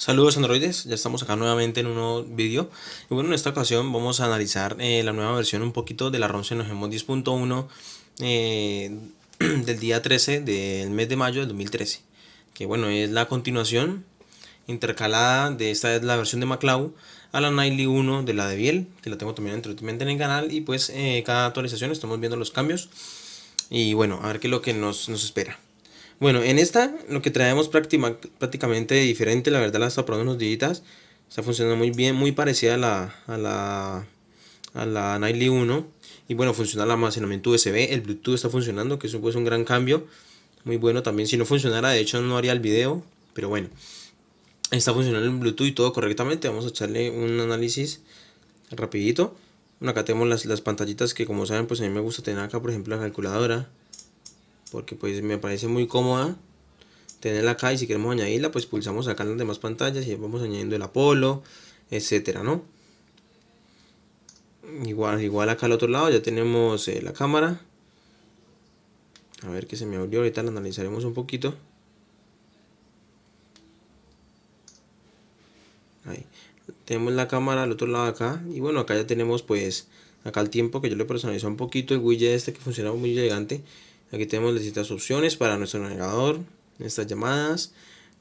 Saludos androides, ya estamos acá nuevamente en un nuevo vídeo y bueno en esta ocasión vamos a analizar eh, la nueva versión un poquito de la ROM 10.1 eh, del día 13 del mes de mayo del 2013 que bueno es la continuación intercalada de esta es la versión de MacLeod a la Nightly 1 de la de Biel que la tengo también en el canal y pues eh, cada actualización estamos viendo los cambios y bueno a ver qué es lo que nos espera bueno, en esta lo que traemos prácticamente diferente, la verdad la está probando unos días. Está funcionando muy bien, muy parecida a la, la, Nightly 1. Y bueno, funciona el almacenamiento USB, el Bluetooth está funcionando, que eso pues es un gran cambio. Muy bueno también, si no funcionara de hecho no haría el video, pero bueno. Está funcionando el Bluetooth y todo correctamente, vamos a echarle un análisis rapidito. acá tenemos las, las pantallitas que como saben pues a mí me gusta tener acá por ejemplo la calculadora porque pues me parece muy cómoda tenerla acá y si queremos añadirla pues pulsamos acá en las demás pantallas y vamos añadiendo el Apolo, etcétera, ¿no? Igual, igual acá al otro lado ya tenemos eh, la cámara. A ver que se me abrió, ahorita la analizaremos un poquito. Tenemos la cámara al otro lado acá. Y bueno, acá ya tenemos pues acá el tiempo que yo le personalizo un poquito. El widget este que funciona muy elegante. Aquí tenemos las distintas opciones para nuestro navegador, nuestras llamadas,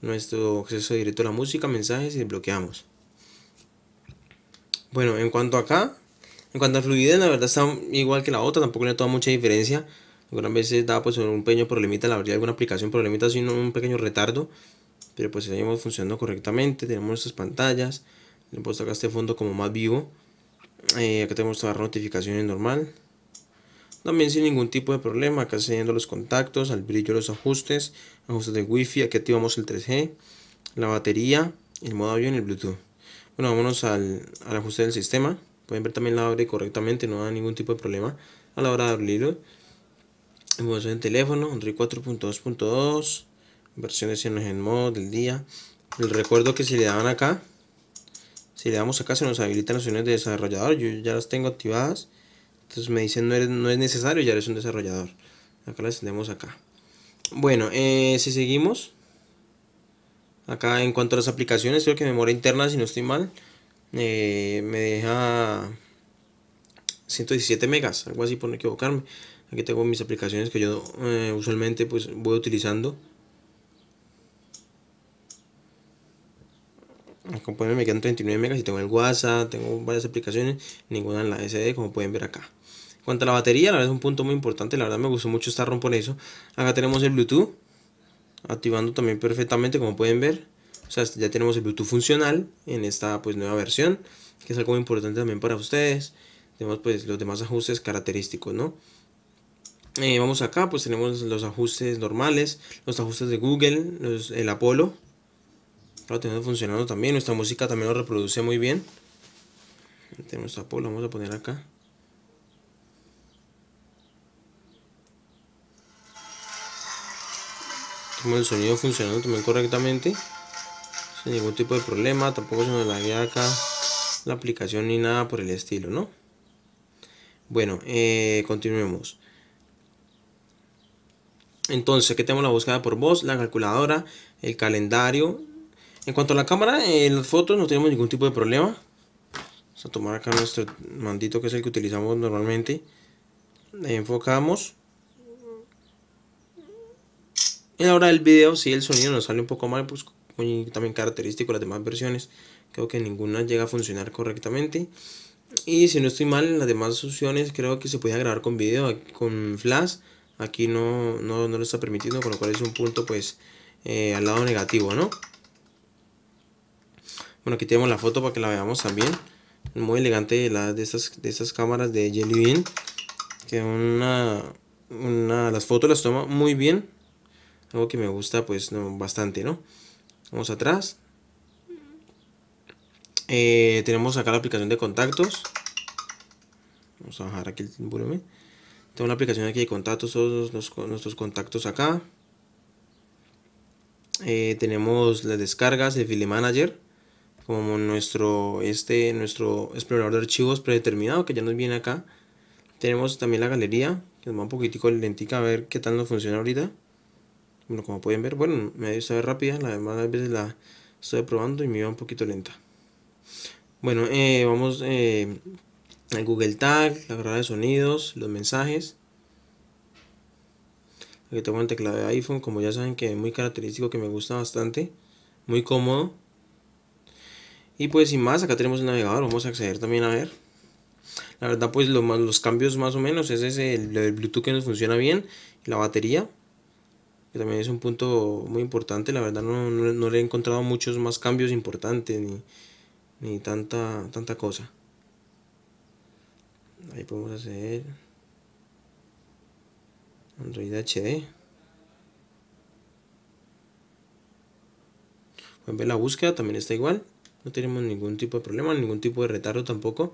nuestro acceso directo a la música, mensajes y desbloqueamos. Bueno, en cuanto a acá, en cuanto a fluidez, la verdad está igual que la otra, tampoco le da toda mucha diferencia. Algunas veces da pues un pequeño problemita, la verdad alguna aplicación problemita, sino un pequeño retardo. Pero pues seguimos funcionando correctamente, tenemos nuestras pantallas, le he puesto acá este fondo como más vivo. Eh, acá tenemos todas las notificaciones normal, también sin ningún tipo de problema, acá se los contactos, al brillo, los ajustes, ajustes de wifi, aquí activamos el 3G, la batería, el modo avión y el Bluetooth. Bueno, vámonos al, ajuste del sistema. Pueden ver también la abre correctamente, no da ningún tipo de problema a la hora de abrirlo. vamos en teléfono, Android 4.2.2, versiones en el modo del día. El recuerdo que si le daban acá, si le damos acá se nos habilitan las opciones de desarrollador, yo ya las tengo activadas. Entonces me dicen no, no es necesario, ya eres un desarrollador. Acá la tenemos acá. Bueno, eh, si seguimos. Acá en cuanto a las aplicaciones, creo que memoria interna, si no estoy mal, eh, me deja 117 megas, algo así por no equivocarme. Aquí tengo mis aplicaciones que yo eh, usualmente pues voy utilizando. Acá me quedan 39 megas y tengo el WhatsApp, tengo varias aplicaciones, ninguna en la SD como pueden ver acá. Cuanto a la batería, la verdad es un punto muy importante. La verdad me gustó mucho estar ROM eso. Acá tenemos el Bluetooth. Activando también perfectamente como pueden ver. O sea, ya tenemos el Bluetooth funcional en esta pues nueva versión. Que es algo muy importante también para ustedes. Tenemos pues los demás ajustes característicos, ¿no? Eh, vamos acá, pues tenemos los ajustes normales, los ajustes de Google, el Apolo Lo tenemos funcionando también, nuestra música también lo reproduce muy bien. Tenemos Apolo vamos a poner acá. el sonido funcionando también correctamente. Sin ningún tipo de problema. Tampoco se nos había acá la aplicación ni nada por el estilo, ¿no? Bueno, eh, continuemos. Entonces, que tenemos la búsqueda por voz, la calculadora, el calendario. En cuanto a la cámara, en las fotos no tenemos ningún tipo de problema. Vamos a tomar acá nuestro mandito que es el que utilizamos normalmente. Le enfocamos. En la hora del video si el sonido nos sale un poco mal, pues también característico las demás versiones. Creo que ninguna llega a funcionar correctamente. Y si no estoy mal, en las demás opciones creo que se podía grabar con video, con flash. Aquí no, no, lo está permitiendo, con lo cual es un punto pues eh, al lado negativo, ¿no? Bueno, aquí tenemos la foto para que la veamos también. Muy elegante de, estas, de cámaras de Jelly Bean. Que una, una, las fotos las toma muy bien. Algo que me gusta, pues, no, bastante, ¿no? Vamos atrás. Eh, tenemos acá la aplicación de contactos. Vamos a bajar aquí el volumen. Tengo una aplicación aquí de contactos, todos nuestros contactos acá. Eh, tenemos las descargas, el file manager, como nuestro, este, nuestro explorador de archivos predeterminado que ya nos viene acá. Tenemos también la galería, que va un poquitico lentica a ver qué tal nos funciona ahorita. Bueno, como pueden ver, bueno, me dio rápida, la demás veces la estoy probando y me iba un poquito lenta. Bueno, eh, vamos eh, Google Tag, la grabada de sonidos, los mensajes. Aquí tengo el teclado de iPhone, como ya saben que es muy característico, que me gusta bastante, muy cómodo. Y pues sin más, acá tenemos el navegador, vamos a acceder también a ver. La verdad pues los cambios más o menos, ese es el, el Bluetooth que nos funciona bien, la batería, que también es un punto muy importante. La verdad no, le he encontrado muchos más cambios importantes ni, ni tanta, tanta cosa. Ahí podemos hacer Android HD. Pueden ver la búsqueda, también está igual. No tenemos ningún tipo de problema, ningún tipo de retardo tampoco.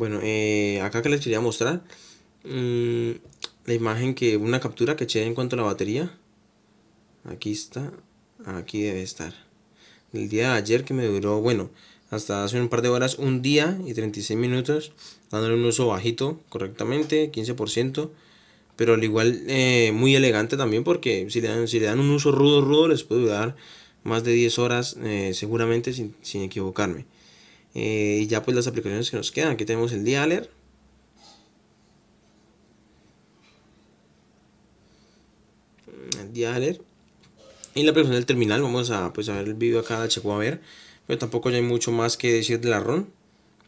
Bueno, eh, acá que les quería mostrar mm, la imagen que una captura que eché en cuanto a la batería. Aquí está, aquí debe estar. El día de ayer que me duró, bueno, hasta hace un par de horas, un día y 36 minutos, dándole un uso bajito correctamente, 15%, pero al igual eh, muy elegante también porque si le, dan, si le dan un uso rudo, rudo, les puede durar más de 10 horas eh, seguramente sin equivocarme. Eh, y ya pues las aplicaciones que nos quedan. Aquí tenemos el dialer. El dialer. Y la aplicación del terminal. Vamos a, pues, ver el vídeo acá, de checo a ver. Pero tampoco hay mucho más que decir de la ROM.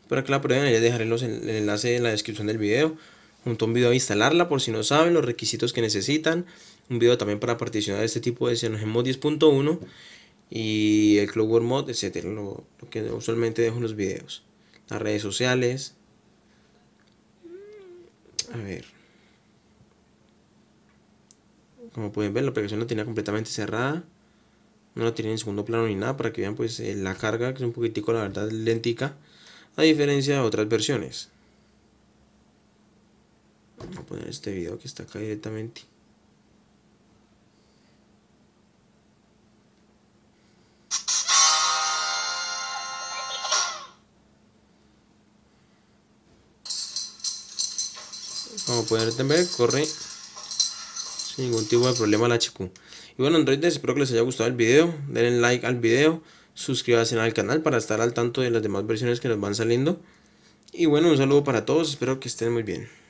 Para que la prueben, ya dejaré los, el enlace en la descripción del video. Junto a un video a instalarla por si no saben los requisitos que necesitan. Un video también para particionar este tipo de hemos 10.1 y el club Mod, etcétera, lo, que usualmente dejo en los videos. Las redes sociales. A ver. Como pueden ver, la aplicación la tenía completamente cerrada. No la tenía en segundo plano ni nada para que vean pues eh, la carga, que es un poquitico la verdad lentica, a diferencia de otras versiones. vamos a poner este video que está acá directamente. pueden ver corre sin ningún tipo de problema la HQ. Y bueno androides, espero que les haya gustado el video, denle like al video, suscríbanse al canal para estar al tanto de las demás versiones que nos van saliendo. Y bueno, un saludo para todos, espero que estén muy bien.